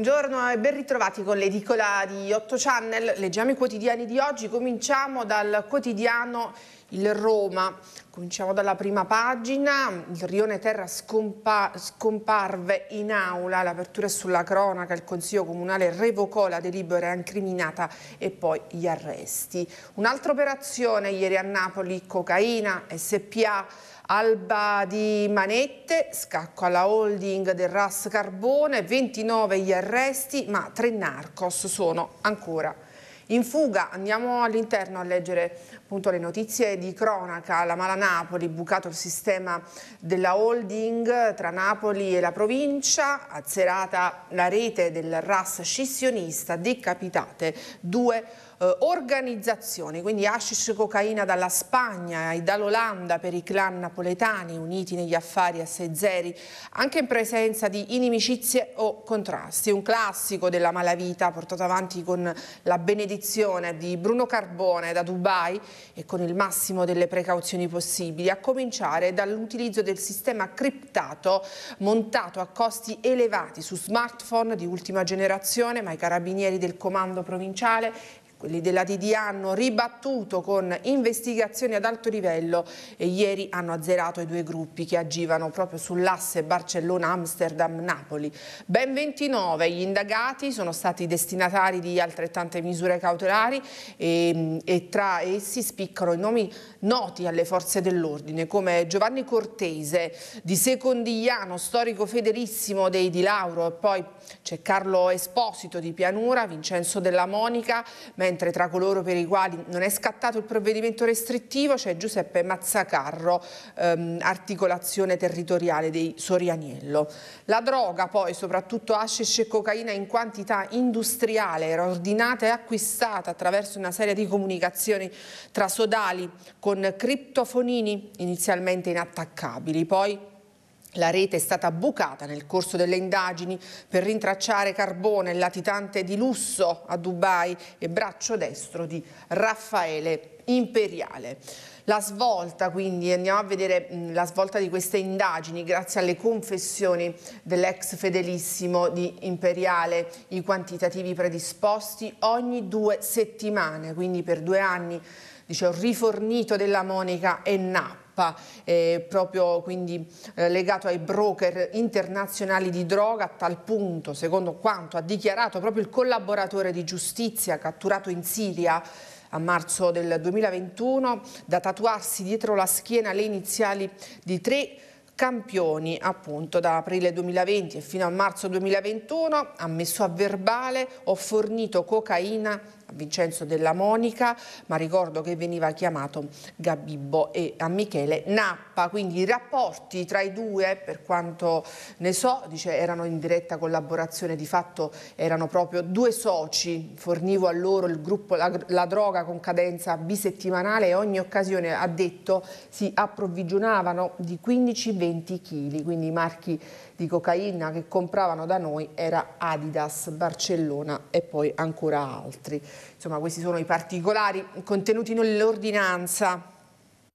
Buongiorno e ben ritrovati con l'edicola di 8 Channel. Leggiamo i quotidiani di oggi. Cominciamo dal quotidiano Il Roma. Cominciamo dalla prima pagina. Il Rione Terra scompa scomparve in aula. L'apertura è sulla cronaca. Il Consiglio Comunale revocò la delibera incriminata e poi gli arresti. Un'altra operazione ieri a Napoli, cocaina, SPA Alba di Manette, scacco alla holding del RAS Carbone, 29 gli arresti, ma tre narcos sono ancora in fuga. Andiamo all'interno a leggere appunto le notizie di cronaca. La Mala Napoli, bucato il sistema della holding tra Napoli e la provincia, azzerata la rete del RAS scissionista, decapitate due eh, organizzazioni, quindi hashish cocaina dalla Spagna e dall'Olanda per i clan napoletani uniti negli affari a Sezzeri, anche in presenza di inimicizie o contrasti, un classico della malavita portato avanti con la benedizione di Bruno Carbone da Dubai e con il massimo delle precauzioni possibili, a cominciare dall'utilizzo del sistema criptato montato a costi elevati su smartphone di ultima generazione, ma i carabinieri del comando provinciale quelli della DD hanno ribattuto con investigazioni ad alto livello e ieri hanno azzerato i due gruppi che agivano proprio sull'asse Barcellona-Amsterdam-Napoli. Ben 29 gli indagati sono stati destinatari di altrettante misure cautelari e, e tra essi spiccano i nomi noti alle forze dell'ordine come Giovanni Cortese di Secondigliano, storico federissimo dei Di Lauro e poi c'è Carlo Esposito di Pianura, Vincenzo della Monica, mentre tra coloro per i quali non è scattato il provvedimento restrittivo c'è Giuseppe Mazzacarro, ehm, articolazione territoriale dei Sorianiello. La droga poi, soprattutto hashish e cocaina in quantità industriale, era ordinata e acquistata attraverso una serie di comunicazioni tra sodali con criptofonini inizialmente inattaccabili, poi la rete è stata bucata nel corso delle indagini per rintracciare Carbone, latitante di lusso a Dubai e braccio destro di Raffaele Imperiale. La svolta, quindi andiamo a vedere mm, la svolta di queste indagini grazie alle confessioni dell'ex fedelissimo di Imperiale, i quantitativi predisposti ogni due settimane, quindi per due anni, dice, rifornito della Monica e Napoli tappa eh, proprio quindi eh, legato ai broker internazionali di droga a tal punto, secondo quanto ha dichiarato proprio il collaboratore di giustizia catturato in Siria a marzo del 2021 da tatuarsi dietro la schiena le iniziali di tre campioni appunto da aprile 2020 e fino a marzo 2021 ha messo a verbale ho fornito cocaina Vincenzo della Monica, ma ricordo che veniva chiamato Gabibbo e a Michele Nappa, quindi i rapporti tra i due, per quanto ne so, dice, erano in diretta collaborazione, di fatto erano proprio due soci, fornivo a loro il gruppo La, la Droga con cadenza bisettimanale e ogni occasione, ha detto, si approvvigionavano di 15-20 kg, quindi i marchi di cocaina che compravano da noi era Adidas, Barcellona e poi ancora altri. Insomma, questi sono i particolari contenuti nell'ordinanza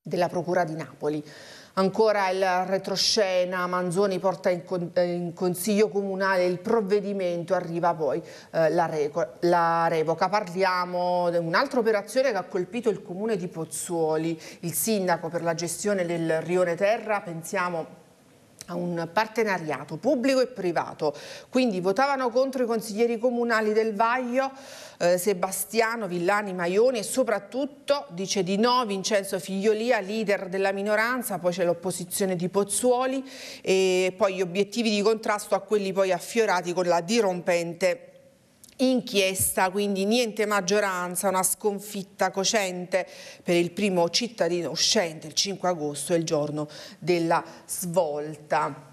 della Procura di Napoli. Ancora il retroscena, Manzoni porta in, con, in consiglio comunale il provvedimento, arriva poi eh, la, la, revoca. Parliamo di un'altra operazione che ha colpito il comune di Pozzuoli, il sindaco per la gestione del rione Terra, pensiamo a un partenariato pubblico e privato. Quindi votavano contro i consiglieri comunali del Vaglio, eh, Sebastiano, Villani, Maioni e soprattutto dice di no Vincenzo Figliolia, leader della minoranza, poi c'è l'opposizione di Pozzuoli e poi gli obiettivi di contrasto a quelli poi affiorati con la dirompente inchiesta, quindi niente maggioranza, una sconfitta cocente per il primo cittadino uscente, il 5 agosto, il giorno della svolta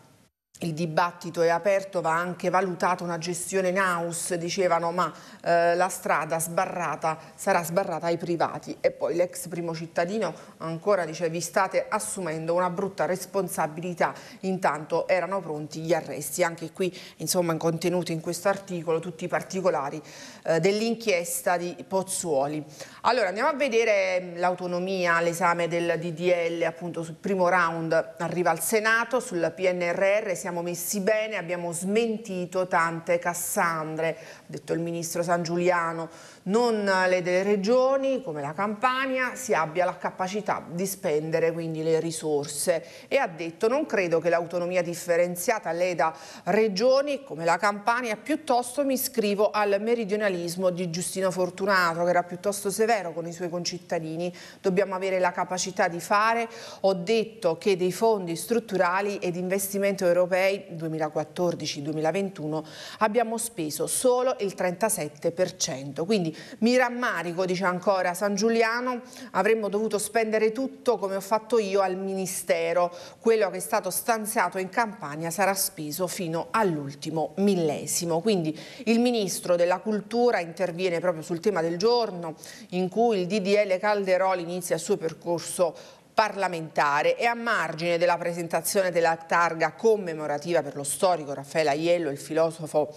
il dibattito è aperto, va anche valutata una gestione in house, dicevano ma eh, la strada sbarrata sarà sbarrata ai privati e poi l'ex primo cittadino ancora dice vi state assumendo una brutta responsabilità, intanto erano pronti gli arresti, anche qui insomma contenuti in questo articolo tutti i particolari eh, dell'inchiesta di Pozzuoli. Allora andiamo a vedere mm, l'autonomia, l'esame del DDL appunto sul primo round arriva al Senato, sul PNRR siamo siamo messi bene, abbiamo smentito tante Cassandre, ha detto il ministro San Giuliano, non le delle regioni come la Campania si abbia la capacità di spendere quindi le risorse e ha detto non credo che l'autonomia differenziata leda regioni come la Campania piuttosto mi iscrivo al meridionalismo di Giustino Fortunato che era piuttosto severo con i suoi concittadini dobbiamo avere la capacità di fare ho detto che dei fondi strutturali ed investimento europei 2014-2021 abbiamo speso solo il 37% quindi mi rammarico, dice ancora San Giuliano, avremmo dovuto spendere tutto come ho fatto io al Ministero. Quello che è stato stanziato in campagna sarà speso fino all'ultimo millesimo. Quindi il Ministro della Cultura interviene proprio sul tema del giorno in cui il DDL Calderoli inizia il suo percorso parlamentare e a margine della presentazione della targa commemorativa per lo storico Raffaele Aiello, il filosofo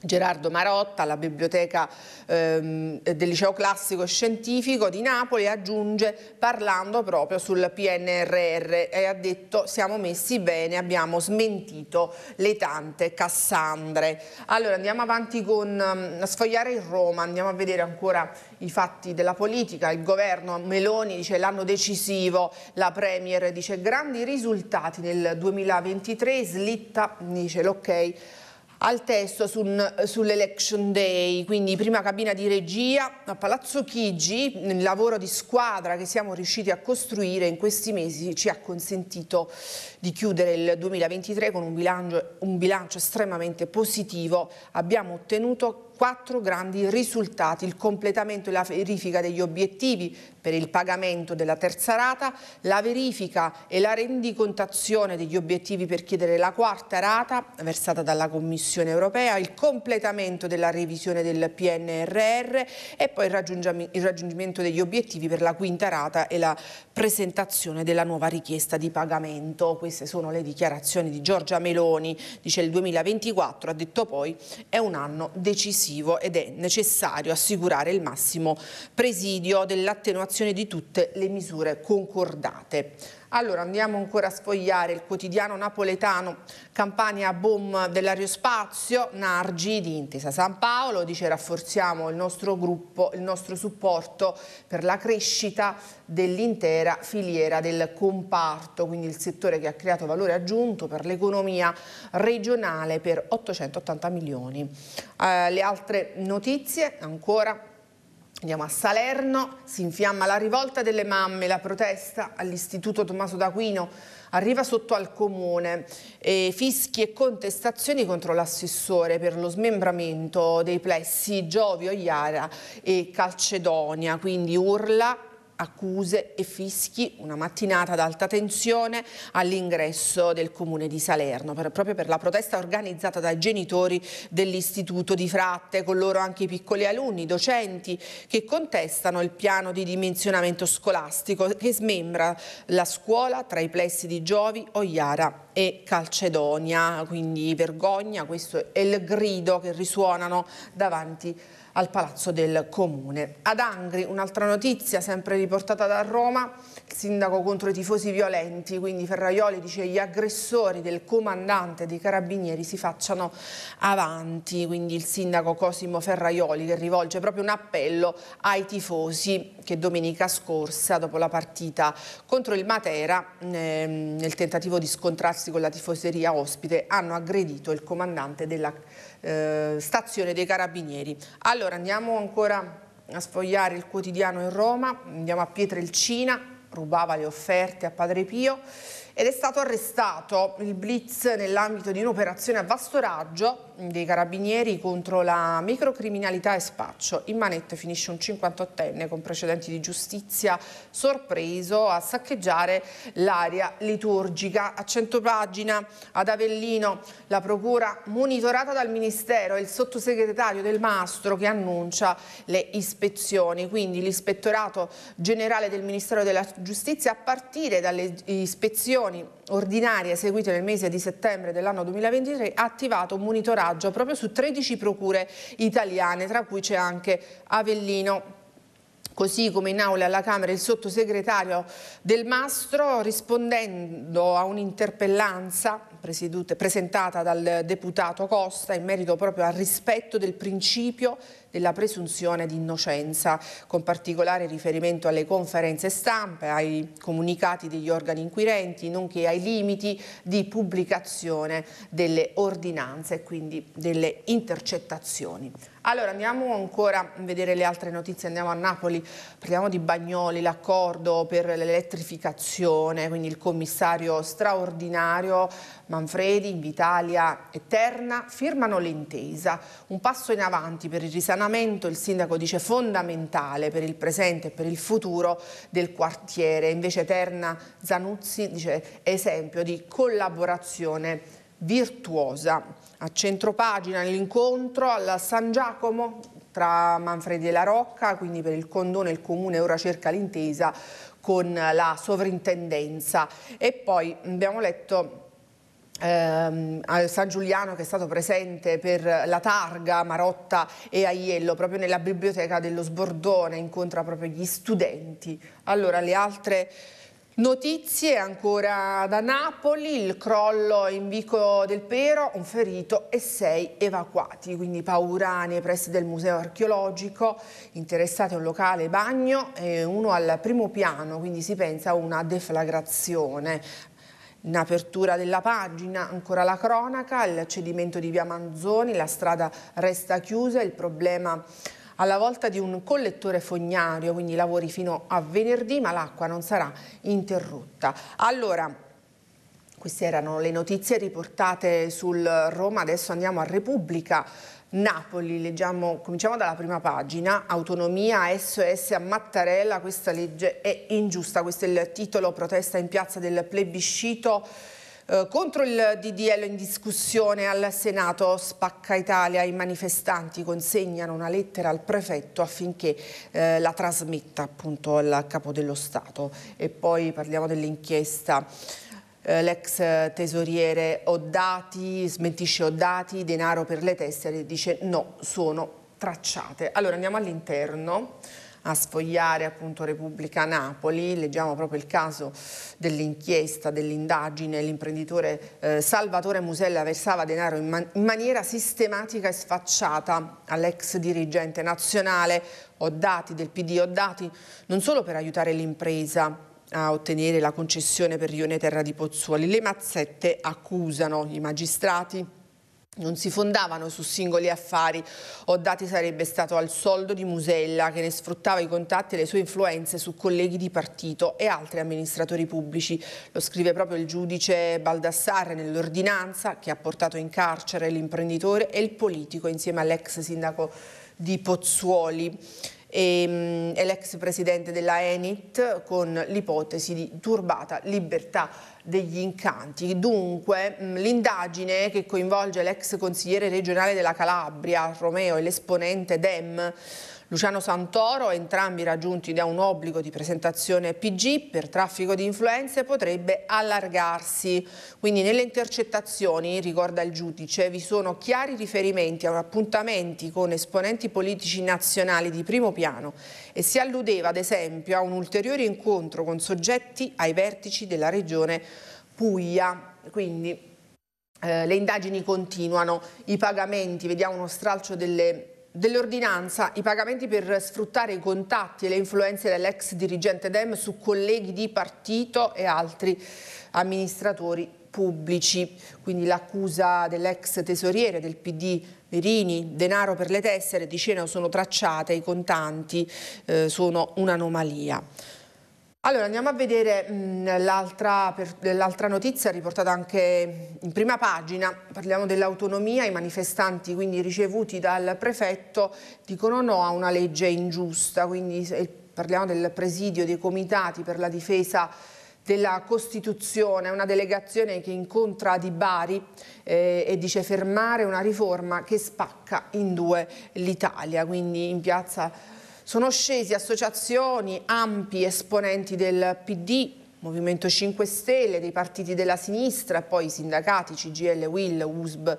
Gerardo Marotta alla Biblioteca ehm, del Liceo Classico e Scientifico di Napoli aggiunge parlando proprio sul PNRR e ha detto siamo messi bene, abbiamo smentito le tante Cassandre. Allora andiamo avanti con a ehm, sfogliare il Roma, andiamo a vedere ancora i fatti della politica, il governo Meloni dice l'anno decisivo, la Premier dice grandi risultati nel 2023, slitta dice l'ok al testo sul, sull'Election Day, quindi prima cabina di regia a Palazzo Chigi, il lavoro di squadra che siamo riusciti a costruire in questi mesi ci ha consentito di chiudere il 2023 con un bilancio, un bilancio estremamente positivo, abbiamo ottenuto quattro grandi risultati, il completamento e la verifica degli obiettivi per il pagamento della terza rata, la verifica e la rendicontazione degli obiettivi per chiedere la quarta rata versata dalla Commissione europea, il completamento della revisione del PNRR e poi il raggiungimento degli obiettivi per la quinta rata e la presentazione della nuova richiesta di pagamento. Queste sono le dichiarazioni di Giorgia Meloni, dice il 2024, ha detto poi è un anno decisivo abusivo ed è necessario assicurare il massimo presidio dell'attenuazione di tutte le misure concordate. Allora andiamo ancora a sfogliare il quotidiano napoletano Campania Boom dell'Aerospazio, Nargi di Intesa San Paolo, dice rafforziamo il nostro gruppo, il nostro supporto per la crescita dell'intera filiera del comparto, quindi il settore che ha creato valore aggiunto per l'economia regionale per 880 milioni. Eh, le altre notizie ancora Andiamo a Salerno, si infiamma la rivolta delle mamme, la protesta all'Istituto Tommaso d'Aquino arriva sotto al comune, e fischi e contestazioni contro l'assessore per lo smembramento dei plessi Giovio Iara e Calcedonia, quindi urla accuse e fischi una mattinata ad alta tensione all'ingresso del comune di Salerno, per, proprio per la protesta organizzata dai genitori dell'istituto di Fratte, con loro anche i piccoli alunni, docenti che contestano il piano di dimensionamento scolastico che smembra la scuola tra i plessi di Giovi, Oiara e Calcedonia, quindi vergogna, questo è il grido che risuonano davanti a al Palazzo del Comune. Ad Angri un'altra notizia sempre riportata da Roma, il sindaco contro i tifosi violenti, quindi Ferraioli dice che gli aggressori del comandante dei carabinieri si facciano avanti, quindi il sindaco Cosimo Ferraioli che rivolge proprio un appello ai tifosi che domenica scorsa dopo la partita contro il Matera ehm, nel tentativo di scontrarsi con la tifoseria ospite hanno aggredito il comandante della carabinieri eh, stazione dei Carabinieri. Allora andiamo ancora a sfogliare il quotidiano in Roma, andiamo a Pietrelcina, rubava le offerte a Padre Pio ed è stato arrestato il blitz nell'ambito di un'operazione a vasto raggio dei carabinieri contro la microcriminalità e spaccio. In manette finisce un 58enne con precedenti di giustizia sorpreso a saccheggiare l'area liturgica. A cento pagina ad Avellino la procura monitorata dal Ministero e il sottosegretario del Mastro che annuncia le ispezioni. Quindi l'ispettorato generale del Ministero della Giustizia a partire dalle ispezioni elezioni ordinarie eseguite nel mese di settembre dell'anno 2023 ha attivato un monitoraggio proprio su 13 procure italiane, tra cui c'è anche Avellino. Così come in aula alla Camera il sottosegretario Del Mastro, rispondendo a un'interpellanza presentata dal deputato Costa in merito proprio al rispetto del principio della presunzione di innocenza, con particolare riferimento alle conferenze stampe, ai comunicati degli organi inquirenti, nonché ai limiti di pubblicazione delle ordinanze e quindi delle intercettazioni. Allora andiamo ancora a vedere le altre notizie, andiamo a Napoli, parliamo di Bagnoli, l'accordo per l'elettrificazione, quindi il commissario straordinario Manfredi, Invitalia e Terna firmano l'intesa, un passo in avanti per il risanamento risanamento, il sindaco dice fondamentale per il presente e per il futuro del quartiere. Invece Terna Zanuzzi dice esempio di collaborazione virtuosa. A centropagina l'incontro al San Giacomo tra Manfredi e La Rocca, quindi per il condono il comune ora cerca l'intesa con la sovrintendenza. E poi abbiamo letto ehm, San Giuliano che è stato presente per la targa Marotta e Aiello proprio nella biblioteca dello Sbordone incontra proprio gli studenti allora le altre Notizie ancora da Napoli, il crollo in Vico del Pero, un ferito e sei evacuati, quindi paura nei pressi del museo archeologico, interessati a un locale bagno e uno al primo piano, quindi si pensa a una deflagrazione. In apertura della pagina ancora la cronaca, il cedimento di via Manzoni, la strada resta chiusa, il problema alla volta di un collettore fognario, quindi lavori fino a venerdì, ma l'acqua non sarà interrotta. Allora, queste erano le notizie riportate sul Roma, adesso andiamo a Repubblica. Napoli, leggiamo, cominciamo dalla prima pagina, autonomia SOS a Mattarella, questa legge è ingiusta, questo è il titolo, protesta in piazza del plebiscito eh, contro il DDL in discussione al Senato, spacca Italia, i manifestanti consegnano una lettera al prefetto affinché eh, la trasmetta appunto al capo dello Stato e poi parliamo dell'inchiesta eh, l'ex eh, tesoriere Oddati, smentisce Oddati, denaro per le tessere, dice no, sono tracciate. Allora andiamo all'interno a sfogliare appunto Repubblica Napoli, leggiamo proprio il caso dell'inchiesta, dell'indagine, l'imprenditore eh, Salvatore Musella versava denaro in, man in maniera sistematica e sfacciata all'ex dirigente nazionale, Oddati del PD, Oddati non solo per aiutare l'impresa, a ottenere la concessione per Rione Terra di Pozzuoli. Le mazzette accusano i magistrati non si fondavano su singoli affari o dati sarebbe stato al soldo di Musella che ne sfruttava i contatti e le sue influenze su colleghi di partito e altri amministratori pubblici. Lo scrive proprio il giudice Baldassarre nell'ordinanza che ha portato in carcere l'imprenditore e il politico insieme all'ex sindaco di Pozzuoli e, ehm, è l'ex presidente della Enit con l'ipotesi di turbata libertà degli incanti. Dunque mm, l'indagine che coinvolge l'ex consigliere regionale della Calabria, Romeo, e l'esponente Dem, Luciano Santoro, entrambi raggiunti da un obbligo di presentazione PG per traffico di influenze, potrebbe allargarsi. Quindi nelle intercettazioni, ricorda il giudice, vi sono chiari riferimenti a appuntamenti con esponenti politici nazionali di primo piano e si alludeva ad esempio a un ulteriore incontro con soggetti ai vertici della regione Puglia. Quindi eh, le indagini continuano, i pagamenti, vediamo uno stralcio delle Dell'ordinanza, i pagamenti per sfruttare i contatti e le influenze dell'ex dirigente Dem su colleghi di partito e altri amministratori pubblici. Quindi l'accusa dell'ex tesoriere del PD Verini, denaro per le tessere di cena sono tracciate, i contanti eh, sono un'anomalia. Allora andiamo a vedere mm, l'altra notizia riportata anche in prima pagina, parliamo dell'autonomia, i manifestanti quindi ricevuti dal prefetto dicono no a una legge ingiusta, quindi parliamo del presidio dei comitati per la difesa della Costituzione, una delegazione che incontra Di Bari eh, e dice fermare una riforma che spacca in due l'Italia, quindi in piazza sono scesi associazioni, ampi esponenti del PD, Movimento 5 Stelle, dei partiti della sinistra, poi i sindacati CGL, Will, USB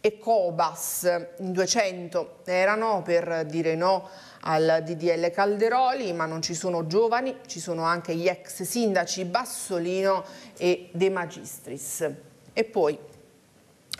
e Cobas in 200 erano per dire no al DDL Calderoli, ma non ci sono giovani, ci sono anche gli ex sindaci Bassolino e De Magistris. E poi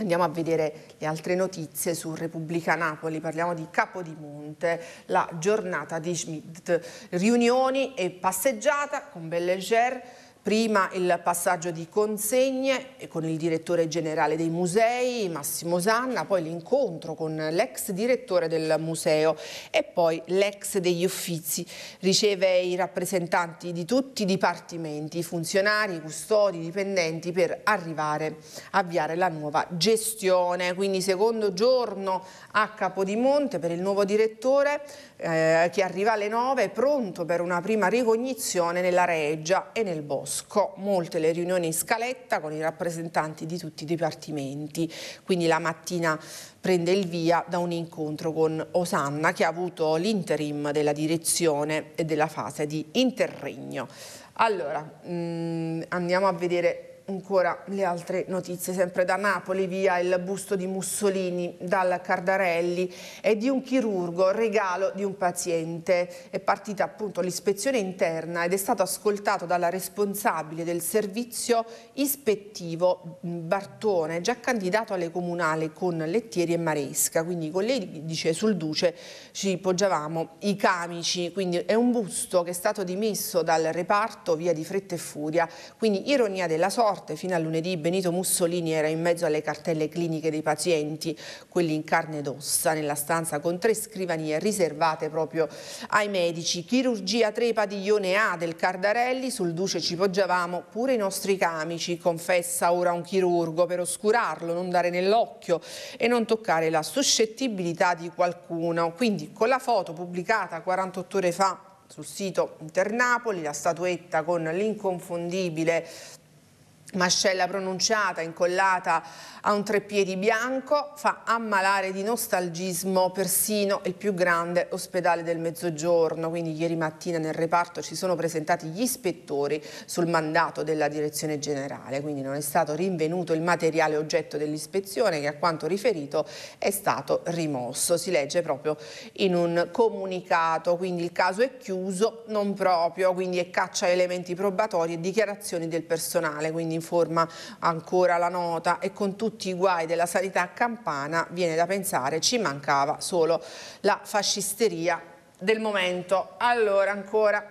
Andiamo a vedere le altre notizie su Repubblica Napoli, parliamo di Capodimonte, la giornata di Schmidt, riunioni e passeggiata con Belleger, Prima il passaggio di consegne eh, con il direttore generale dei musei, Massimo Sanna, poi l'incontro con l'ex direttore del museo e poi l'ex degli uffizi. Riceve i rappresentanti di tutti i dipartimenti, funzionari, custodi, dipendenti per arrivare a avviare la nuova gestione. Quindi secondo giorno a Capodimonte per il nuovo direttore eh, che arriva alle 9 pronto per una prima ricognizione nella Reggia e nel Bosco. Molte le riunioni in scaletta con i rappresentanti di tutti i dipartimenti, quindi la mattina prende il via da un incontro con Osanna che ha avuto l'interim della direzione e della fase di interregno. Allora, mh, mm, andiamo a vedere Ancora le altre notizie, sempre da Napoli, via il busto di Mussolini dal Cardarelli e di un chirurgo, regalo di un paziente. È partita appunto l'ispezione interna ed è stato ascoltato dalla responsabile del servizio ispettivo mm, Bartone, già candidato alle comunali con Lettieri e Maresca. Quindi con lei, dice, sul Duce ci poggiavamo i camici, quindi è un busto che è stato dimesso dal reparto via di fretta e furia. Quindi ironia della sorte forte. Fino a lunedì Benito Mussolini era in mezzo alle cartelle cliniche dei pazienti, quelli in carne ed ossa, nella stanza con tre scrivanie riservate proprio ai medici. Chirurgia 3 padiglione A del Cardarelli, sul Duce ci poggiavamo, pure i nostri camici, confessa ora un chirurgo per oscurarlo, non dare nell'occhio e non toccare la suscettibilità di qualcuno. Quindi con la foto pubblicata 48 ore fa sul sito Internapoli, la statuetta con l'inconfondibile Mascella pronunciata, incollata a un treppiedi bianco, fa ammalare di nostalgismo persino il più grande ospedale del Mezzogiorno. Quindi ieri mattina nel reparto ci sono presentati gli ispettori sul mandato della direzione generale, quindi non è stato rinvenuto il materiale oggetto dell'ispezione che a quanto riferito è stato rimosso. Si legge proprio in un comunicato, quindi il caso è chiuso, non proprio, quindi è caccia elementi probatori e dichiarazioni del personale, quindi informa ancora la nota e con tutti i guai della sanità campana viene da pensare ci mancava solo la fascisteria del momento. Allora ancora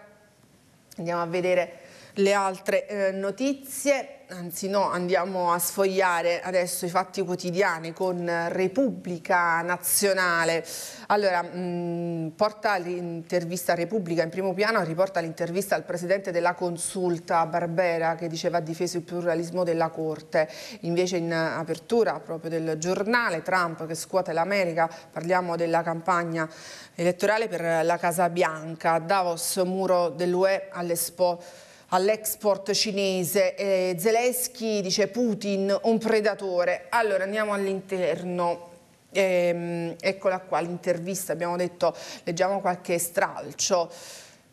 andiamo a vedere le altre eh, notizie anzi no, andiamo a sfogliare adesso i fatti quotidiani con Repubblica Nazionale. Allora, mh, mm, porta l'intervista Repubblica in primo piano, riporta l'intervista al presidente della consulta Barbera che diceva ha difeso il pluralismo della Corte. Invece in apertura proprio del giornale Trump che scuote l'America, parliamo della campagna elettorale per la Casa Bianca, Davos muro dell'UE all'Expo all'export cinese. Eh, Zelensky dice Putin un predatore. Allora andiamo all'interno. Eh, eccola qua l'intervista, abbiamo detto, leggiamo qualche stralcio.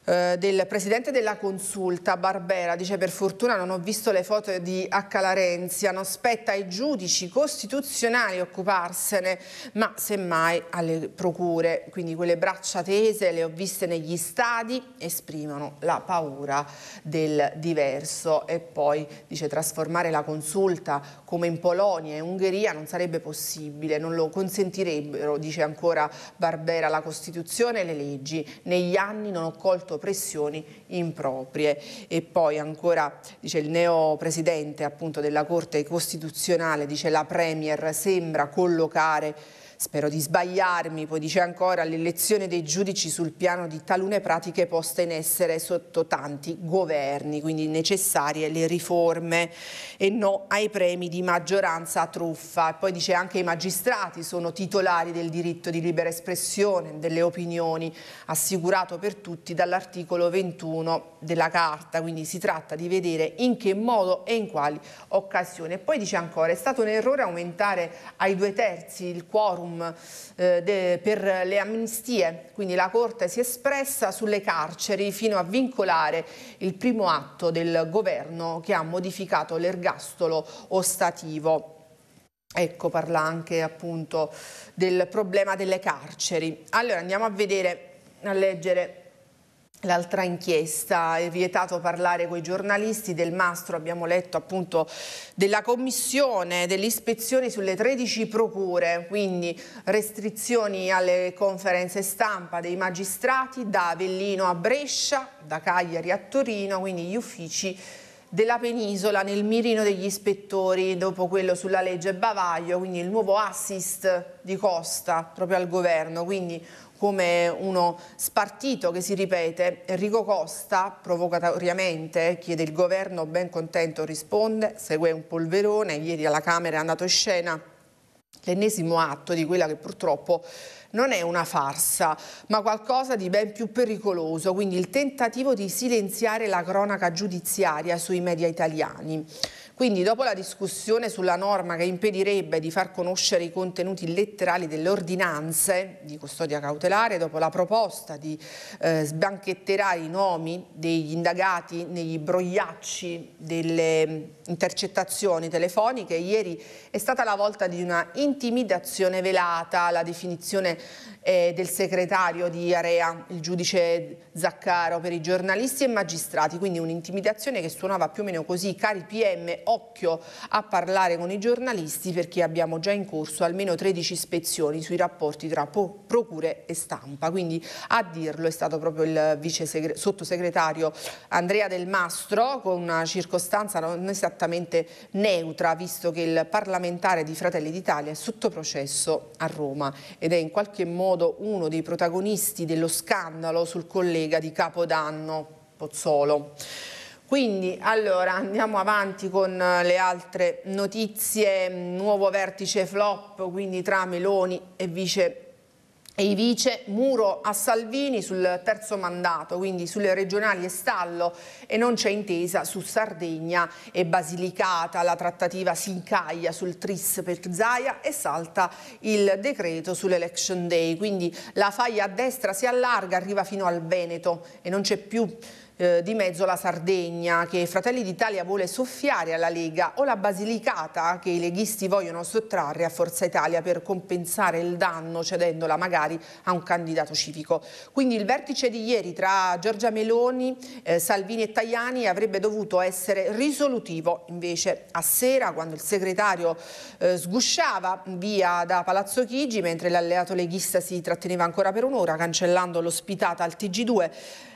Eh, del presidente della consulta Barbera dice per fortuna non ho visto le foto di Accalarenzia, non spetta ai giudici costituzionali occuparsene, ma semmai alle procure, quindi quelle braccia tese le ho viste negli stadi, esprimono la paura del diverso e poi dice trasformare la consulta come in Polonia e Ungheria non sarebbe possibile, non lo consentirebbero, dice ancora Barbera, la Costituzione e le leggi. Negli anni non ho colto sotto pressioni improprie. E poi ancora dice il neo presidente appunto della Corte Costituzionale, dice la Premier sembra collocare Spero di sbagliarmi, poi dice ancora l'elezione dei giudici sul piano di talune pratiche poste in essere sotto tanti governi, quindi necessarie le riforme e no ai premi di maggioranza truffa. poi dice anche i magistrati sono titolari del diritto di libera espressione, delle opinioni, assicurato per tutti dall'articolo 21 della Carta, quindi si tratta di vedere in che modo e in quali occasioni. E poi dice ancora è stato un errore aumentare ai due terzi il quorum Rom eh, de, per le amnistie, quindi la Corte si è espressa sulle carceri fino a vincolare il primo atto del governo che ha modificato l'ergastolo ostativo. Ecco, parla anche appunto del problema delle carceri. Allora andiamo a vedere, a leggere L'altra inchiesta, è vietato parlare con i giornalisti del Mastro, abbiamo letto appunto della commissione delle ispezioni sulle 13 procure, quindi restrizioni alle conferenze stampa dei magistrati da Avellino a Brescia, da Cagliari a Torino, quindi gli uffici della penisola nel mirino degli ispettori dopo quello sulla legge Bavaglio, quindi il nuovo assist di Costa proprio al governo, quindi come uno spartito che si ripete. Enrico Costa provocatoriamente chiede il governo, ben contento risponde, segue un polverone, ieri alla Camera è andato in scena l'ennesimo atto di quella che purtroppo non è una farsa, ma qualcosa di ben più pericoloso, quindi il tentativo di silenziare la cronaca giudiziaria sui media italiani. Quindi dopo la discussione sulla norma che impedirebbe di far conoscere i contenuti letterali delle ordinanze di custodia cautelare, dopo la proposta di eh, sbanchetterare i nomi degli indagati negli brogliacci delle mm, intercettazioni telefoniche, ieri è stata la volta di una intimidazione velata, la definizione eh, del segretario di Area, il giudice Zaccaro, per i giornalisti e magistrati, quindi un'intimidazione che suonava più o meno così, cari PM, occhio a parlare con i giornalisti perché abbiamo già in corso almeno 13 ispezioni sui rapporti tra procure e stampa. Quindi a dirlo è stato proprio il vice sottosegretario Andrea Del Mastro con una circostanza non esattamente neutra visto che il parlamentare di Fratelli d'Italia è sotto processo a Roma ed è in qualche modo uno dei protagonisti dello scandalo sul collega di Capodanno Pozzolo. Quindi allora andiamo avanti con eh, le altre notizie, nuovo vertice flop quindi tra Meloni e vice e i vice muro a Salvini sul terzo mandato, quindi sulle regionali e stallo e non c'è intesa su Sardegna e Basilicata, la trattativa si incaglia sul tris per Zaia e salta il decreto sull'election day, quindi la faglia a destra si allarga, arriva fino al Veneto e non c'è più eh, di mezzo la Sardegna che Fratelli d'Italia vuole soffiare alla Lega o la Basilicata che i leghisti vogliono sottrarre a Forza Italia per compensare il danno cedendola magari a un candidato civico. Quindi il vertice di ieri tra Giorgia Meloni, eh, Salvini e Tajani avrebbe dovuto essere risolutivo, invece a sera quando il segretario eh, sgusciava via da Palazzo Chigi mentre l'alleato leghista si tratteneva ancora per un'ora cancellando l'ospitata al TG2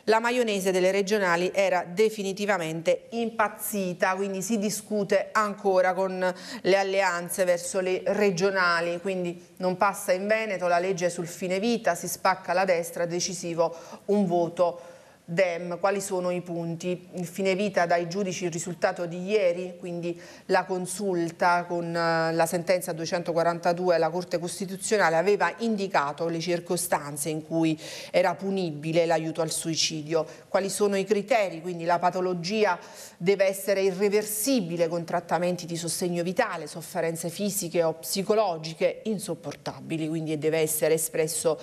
la maionese delle regionali era definitivamente impazzita, quindi si discute ancora con le alleanze verso le regionali, quindi non passa in Veneto la legge è sul fine vita, si spacca la destra, decisivo un voto DEM, quali sono i punti? Il fine vita dai giudici il risultato di ieri, quindi la consulta con eh, la sentenza 242 la Corte Costituzionale aveva indicato le circostanze in cui era punibile l'aiuto al suicidio, quali sono i criteri, quindi la patologia deve essere irreversibile con trattamenti di sostegno vitale, sofferenze fisiche o psicologiche insopportabili, quindi deve essere espresso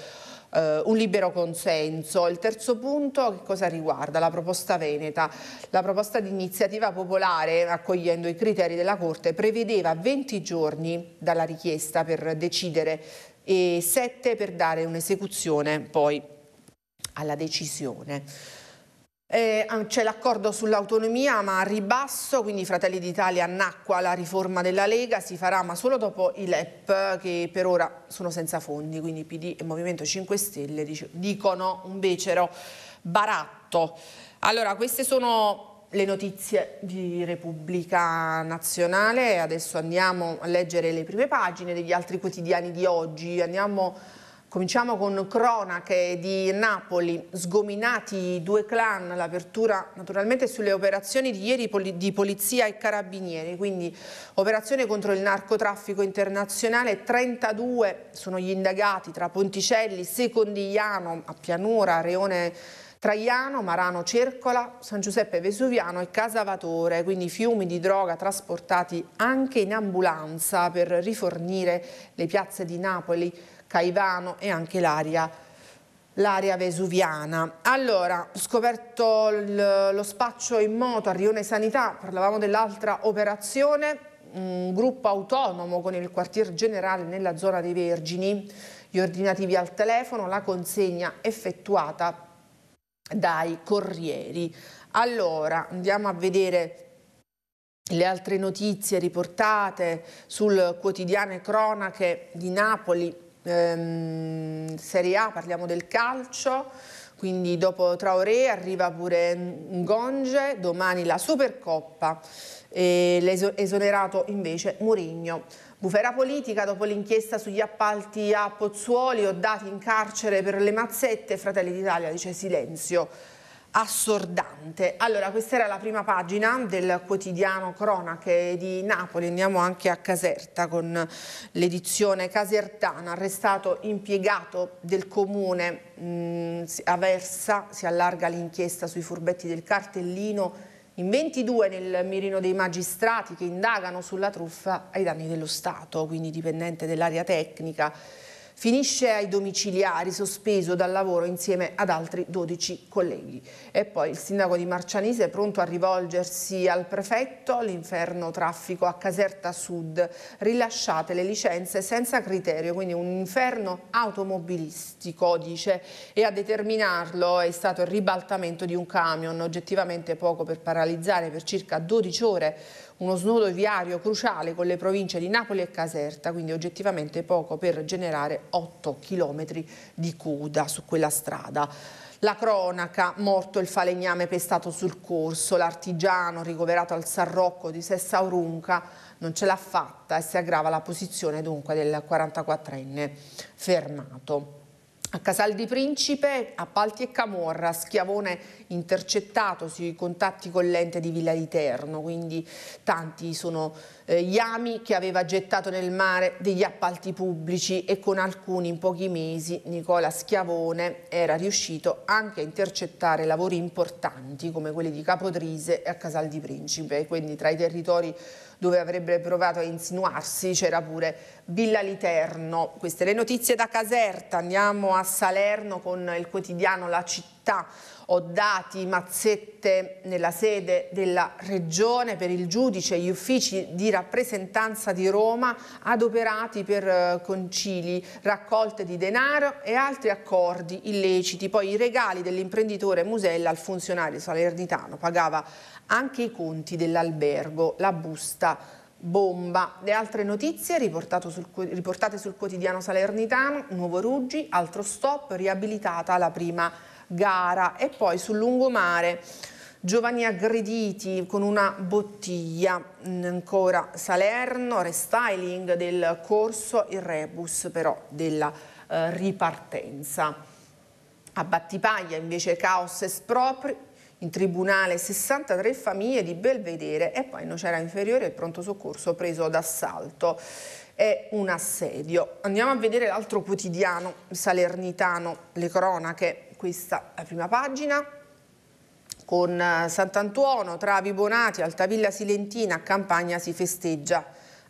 eh, un libero consenso. Il terzo punto che cosa riguarda? La proposta veneta. La proposta di iniziativa popolare, accogliendo i criteri della Corte, prevedeva 20 giorni dalla richiesta per decidere e 7 per dare un'esecuzione poi alla decisione. Eh, c'è l'accordo sull'autonomia ma a ribasso, quindi Fratelli d'Italia nacqua la riforma della Lega, si farà ma solo dopo i LEP che per ora sono senza fondi, quindi PD e Movimento 5 Stelle dic dicono un becero baratto. Allora queste sono le notizie di Repubblica Nazionale, adesso andiamo a leggere le prime pagine degli altri quotidiani di oggi, andiamo Cominciamo con cronache di Napoli, sgominati due clan, l'apertura naturalmente sulle operazioni di ieri di polizia e carabinieri, quindi operazione contro il narcotraffico internazionale, 32 sono gli indagati tra Ponticelli, Secondigliano, a Pianura, Reone Traiano, Marano Cercola, San Giuseppe Vesuviano e Casavatore, quindi fiumi di droga trasportati anche in ambulanza per rifornire le piazze di Napoli Caivano e anche l'area l'area vesuviana. Allora, scoperto lo spaccio in moto a Rione Sanità, parlavamo dell'altra operazione, un gruppo autonomo con il quartier generale nella zona dei Vergini, gli ordinativi al telefono, la consegna effettuata dai corrieri. Allora, andiamo a vedere le altre notizie riportate sul quotidiano cronache di Napoli ehm, Serie A, parliamo del calcio, quindi dopo Traoré arriva pure Ngonge, domani la Supercoppa, esonerato invece Mourinho. Bufera politica, dopo l'inchiesta sugli appalti a Pozzuoli, ho dati in carcere per le mazzette, Fratelli d'Italia dice silenzio assordante. Allora, questa era la prima pagina del quotidiano Cronache di Napoli. Andiamo anche a Caserta con l'edizione Casertana, arrestato impiegato del comune mh, mm, a si allarga l'inchiesta sui furbetti del cartellino in 22 nel mirino dei magistrati che indagano sulla truffa ai danni dello Stato, quindi dipendente dell'area tecnica Finisce ai domiciliari sospeso dal lavoro insieme ad altri 12 colleghi. E poi il sindaco di Marcianise è pronto a rivolgersi al prefetto, l'inferno traffico a Caserta Sud, rilasciate le licenze senza criterio, quindi un inferno automobilistico, dice, e a determinarlo è stato il ribaltamento di un camion, oggettivamente poco per paralizzare per circa 12 ore uno snodo viario cruciale con le province di Napoli e Caserta, quindi oggettivamente poco per generare 8 km di coda su quella strada. La cronaca, morto il falegname pestato sul corso, l'artigiano ricoverato al Sarrocco di Sessa Sessaurunca non ce l'ha fatta e si aggrava la posizione dunque del 44enne fermato. A Casal di Principe, appalti e camorra, Schiavone intercettato sui contatti con l'ente di Villa di Terno, quindi tanti sono eh, gli ami che aveva gettato nel mare degli appalti pubblici e con alcuni in pochi mesi Nicola Schiavone era riuscito anche a intercettare lavori importanti come quelli di Capodrise e a Casal di Principe, quindi tra i territori dove avrebbe provato a insinuarsi, c'era pure Villa Literno. Queste le notizie da Caserta, andiamo a Salerno con il quotidiano La Città. Ho dati mazzette nella sede della Regione per il giudice e gli uffici di rappresentanza di Roma adoperati per eh, concili, raccolte di denaro e altri accordi illeciti. Poi i regali dell'imprenditore Musella al funzionario salernitano pagava anche i conti dell'albergo, la busta bomba. Le altre notizie sul, riportate sul quotidiano salernitano, Nuovo Ruggi, altro stop, riabilitata la prima gara e poi sul lungomare giovani aggrediti con una bottiglia, mm, ancora Salerno, restyling del corso, il rebus però della eh, ripartenza. A Battipaglia invece caos espropri, in tribunale 63 famiglie di Belvedere e poi Nocera Inferiore il pronto soccorso preso d'assalto. È un assedio. Andiamo a vedere l'altro quotidiano salernitano, le cronache, questa è la prima pagina con eh, Sant'Antuono, tra Vibonati, Altavilla Silentina, Campagna si festeggia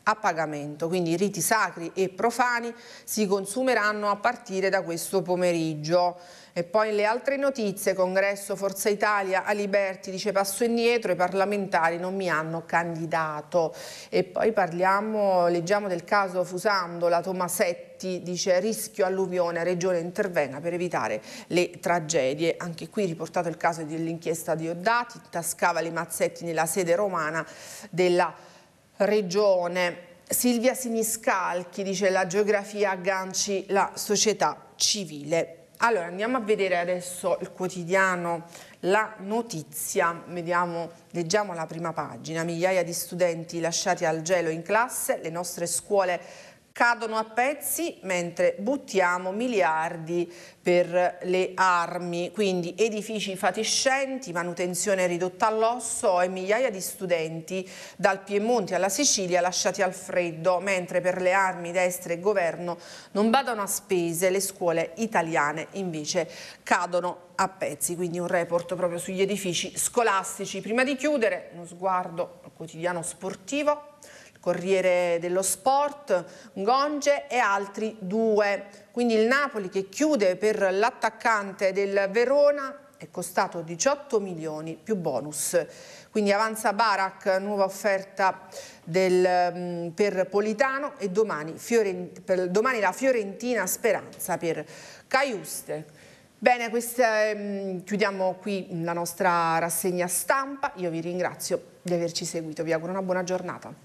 a pagamento, quindi i riti sacri e profani si consumeranno a partire da questo pomeriggio. E poi le altre notizie, congresso Forza Italia, Aliberti dice passo indietro, i parlamentari non mi hanno candidato. E poi parliamo, leggiamo del caso Fusandola, Tomasetti dice rischio alluvione, regione intervenga per evitare le tragedie. Anche qui riportato il caso dell'inchiesta di Oddati, tascava le mazzetti nella sede romana della regione. Silvia Siniscalchi dice la geografia agganci la società civile. Allora andiamo a vedere adesso il quotidiano La Notizia, Vediamo, leggiamo la prima pagina, migliaia di studenti lasciati al gelo in classe, le nostre scuole cadono a pezzi mentre buttiamo miliardi per le armi, quindi edifici fatiscenti, manutenzione ridotta all'osso e migliaia di studenti dal Piemonte alla Sicilia lasciati al freddo, mentre per le armi destra e governo non badano a spese, le scuole italiane invece cadono a pezzi, quindi un report proprio sugli edifici scolastici. Prima di chiudere, uno sguardo al quotidiano sportivo. Corriere dello Sport, Gonge e altri due. Quindi il Napoli che chiude per l'attaccante del Verona è costato 18 milioni più bonus. Quindi avanza Barak, nuova offerta del, mm, per Politano e domani, Fiorent, per, domani la Fiorentina Speranza per Caiuste. Bene, queste, mm, chiudiamo qui la nostra rassegna stampa. Io vi ringrazio di averci seguito. Vi auguro una buona giornata.